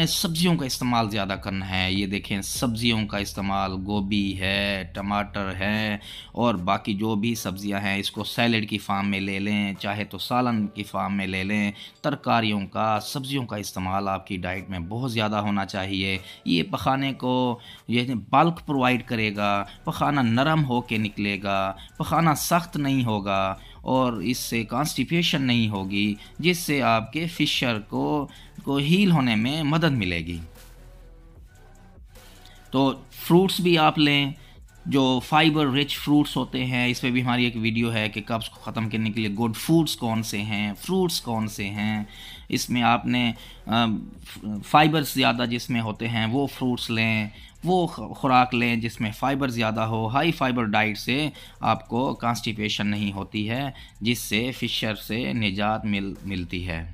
अपने सब्जियों का इस्तेमाल ज़्यादा करना है ये देखें सब्जियों का इस्तेमाल गोभी है टमाटर है और बाकी जो भी सब्जियां हैं इसको सैलड की फार्म में ले लें चाहे तो सालन की फार्म में ले लें तरकारियों का सब्जियों का इस्तेमाल आपकी डाइट में बहुत ज़्यादा होना चाहिए ये पखाने को ये बल्क प्रोवाइड करेगा पखाना नरम हो के निकलेगा पखाना सख्त नहीं होगा और इससे कॉन्स्टिपेशन नहीं होगी जिससे आपके फिशर को को हील होने में मदद मिलेगी तो फ्रूट्स भी आप लें जो फाइबर रिच फ्रूट्स होते हैं इस पर भी हमारी एक वीडियो है कि कब्ज़ को ख़त्म करने के लिए गुड फूड्स कौन से हैं फ्रूट्स कौन से हैं इसमें आपने फाइबर्स ज़्यादा जिसमें होते हैं वो फ्रूट्स लें वो खुराक लें जिसमें फ़ाइबर ज़्यादा हो हाई फाइबर डाइट से आपको कॉन्स्टिपेशन नहीं होती है जिससे फिशर से निजात मिल मिलती है